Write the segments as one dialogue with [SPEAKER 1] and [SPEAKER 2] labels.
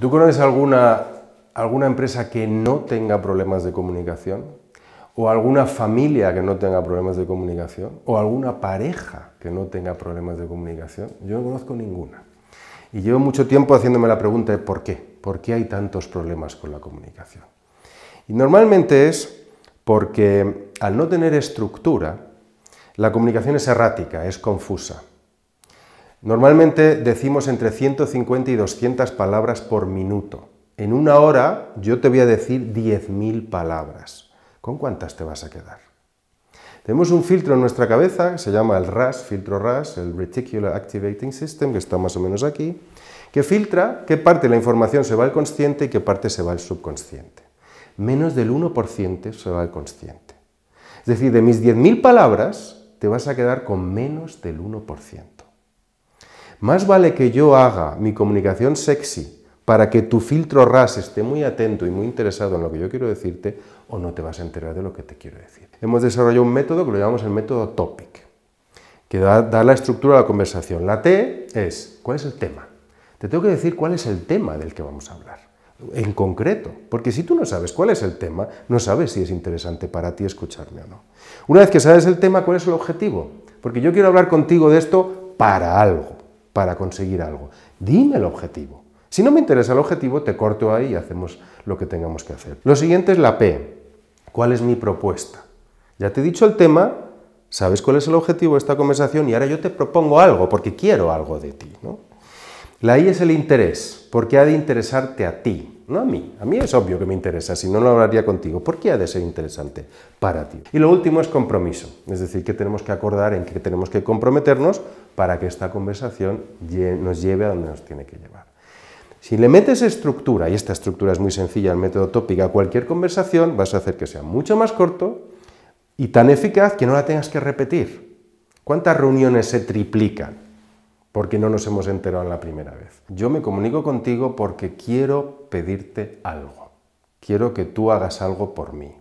[SPEAKER 1] ¿Tú conoces alguna, alguna empresa que no tenga problemas de comunicación? ¿O alguna familia que no tenga problemas de comunicación? ¿O alguna pareja que no tenga problemas de comunicación? Yo no conozco ninguna. Y llevo mucho tiempo haciéndome la pregunta de por qué. ¿Por qué hay tantos problemas con la comunicación? Y normalmente es porque al no tener estructura, la comunicación es errática, es confusa. Normalmente decimos entre 150 y 200 palabras por minuto. En una hora yo te voy a decir 10.000 palabras. ¿Con cuántas te vas a quedar? Tenemos un filtro en nuestra cabeza, se llama el RAS, filtro RAS, el Reticular Activating System, que está más o menos aquí, que filtra qué parte de la información se va al consciente y qué parte se va al subconsciente. Menos del 1% se va al consciente. Es decir, de mis 10.000 palabras, te vas a quedar con menos del 1%. Más vale que yo haga mi comunicación sexy para que tu filtro RAS esté muy atento y muy interesado en lo que yo quiero decirte o no te vas a enterar de lo que te quiero decir. Hemos desarrollado un método que lo llamamos el método topic, que da, da la estructura a la conversación. La T es, ¿cuál es el tema? Te tengo que decir cuál es el tema del que vamos a hablar en concreto, porque si tú no sabes cuál es el tema, no sabes si es interesante para ti escucharme o no. Una vez que sabes el tema, ¿cuál es el objetivo? Porque yo quiero hablar contigo de esto para algo para conseguir algo. Dime el objetivo. Si no me interesa el objetivo, te corto ahí y hacemos lo que tengamos que hacer. Lo siguiente es la P. ¿Cuál es mi propuesta? Ya te he dicho el tema, sabes cuál es el objetivo de esta conversación y ahora yo te propongo algo porque quiero algo de ti. La I es el interés, porque ha de interesarte a ti, no a mí. A mí es obvio que me interesa, si no, lo hablaría contigo. ¿Por qué ha de ser interesante para ti? Y lo último es compromiso, es decir, que tenemos que acordar en que tenemos que comprometernos para que esta conversación nos lleve a donde nos tiene que llevar. Si le metes estructura, y esta estructura es muy sencilla, el método tópica, a cualquier conversación, vas a hacer que sea mucho más corto y tan eficaz que no la tengas que repetir. ¿Cuántas reuniones se triplican? Porque no nos hemos enterado en la primera vez. Yo me comunico contigo porque quiero pedirte algo. Quiero que tú hagas algo por mí.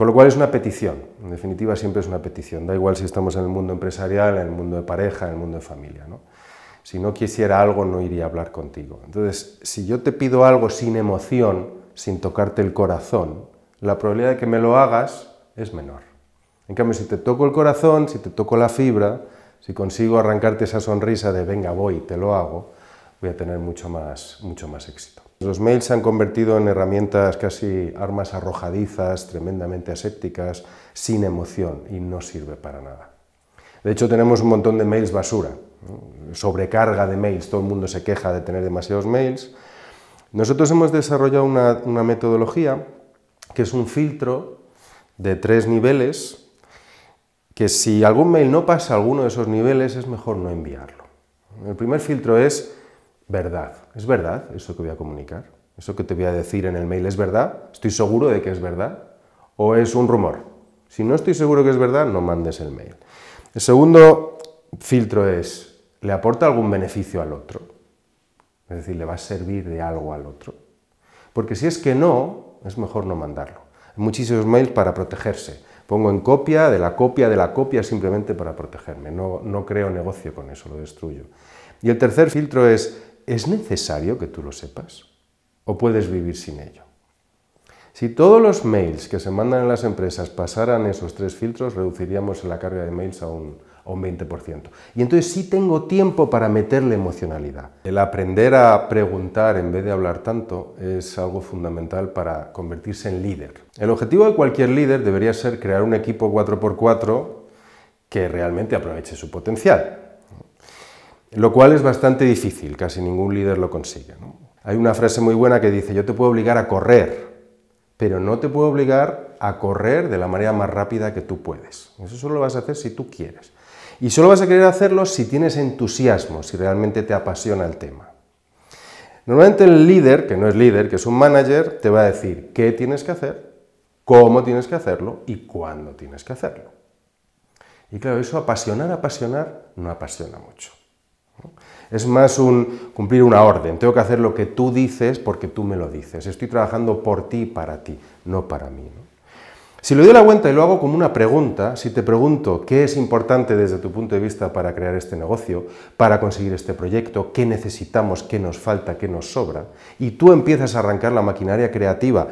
[SPEAKER 1] Con lo cual es una petición, en definitiva siempre es una petición, da igual si estamos en el mundo empresarial, en el mundo de pareja, en el mundo de familia. Si no quisiera algo no iría a hablar contigo. Entonces, si yo te pido algo sin emoción, sin tocarte el corazón, la probabilidad de que me lo hagas es menor. En cambio, si te toco el corazón, si te toco la fibra, si consigo arrancarte esa sonrisa de venga, voy, te lo hago, voy a tener mucho más, mucho más éxito. Los mails se han convertido en herramientas casi armas arrojadizas, tremendamente asépticas, sin emoción y no sirve para nada. De hecho, tenemos un montón de mails basura, sobrecarga de mails, todo el mundo se queja de tener demasiados mails. Nosotros hemos desarrollado una, una metodología que es un filtro de tres niveles que si algún mail no pasa a alguno de esos niveles es mejor no enviarlo. El primer filtro es verdad. ¿Es verdad eso que voy a comunicar? ¿Eso que te voy a decir en el mail es verdad? ¿Estoy seguro de que es verdad? ¿O es un rumor? Si no estoy seguro que es verdad, no mandes el mail. El segundo filtro es, ¿le aporta algún beneficio al otro? Es decir, ¿le va a servir de algo al otro? Porque si es que no, es mejor no mandarlo. Hay muchísimos mails para protegerse. Pongo en copia, de la copia, de la copia, simplemente para protegerme. No, no creo negocio con eso, lo destruyo. Y el tercer filtro es, ¿Es necesario que tú lo sepas? ¿O puedes vivir sin ello? Si todos los mails que se mandan en las empresas pasaran esos tres filtros, reduciríamos la carga de mails a un, a un 20%. Y entonces sí tengo tiempo para meterle emocionalidad. El aprender a preguntar en vez de hablar tanto es algo fundamental para convertirse en líder. El objetivo de cualquier líder debería ser crear un equipo 4x4 que realmente aproveche su potencial lo cual es bastante difícil, casi ningún líder lo consigue. Hay una frase muy buena que dice, yo te puedo obligar a correr, pero no te puedo obligar a correr de la manera más rápida que tú puedes. Eso solo lo vas a hacer si tú quieres. Y solo vas a querer hacerlo si tienes entusiasmo, si realmente te apasiona el tema. Normalmente el líder, que no es líder, que es un manager, te va a decir qué tienes que hacer, cómo tienes que hacerlo y cuándo tienes que hacerlo. Y claro, eso apasionar, apasionar, no apasiona mucho. Es más un cumplir una orden. Tengo que hacer lo que tú dices porque tú me lo dices. Estoy trabajando por ti y para ti, no para mí. Si le doy la vuelta y lo hago como una pregunta, si te pregunto qué es importante desde tu punto de vista para crear este negocio, para conseguir este proyecto, qué necesitamos, qué nos falta, qué nos sobra, y tú empiezas a arrancar la maquinaria creativa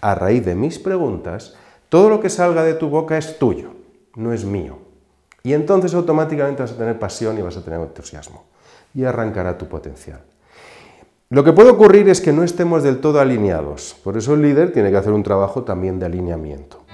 [SPEAKER 1] a raíz de mis preguntas, todo lo que salga de tu boca es tuyo, no es mío. Y entonces automáticamente vas a tener pasión y vas a tener entusiasmo. Y arrancará tu potencial. Lo que puede ocurrir es que no estemos del todo alineados. Por eso el líder tiene que hacer un trabajo también de alineamiento.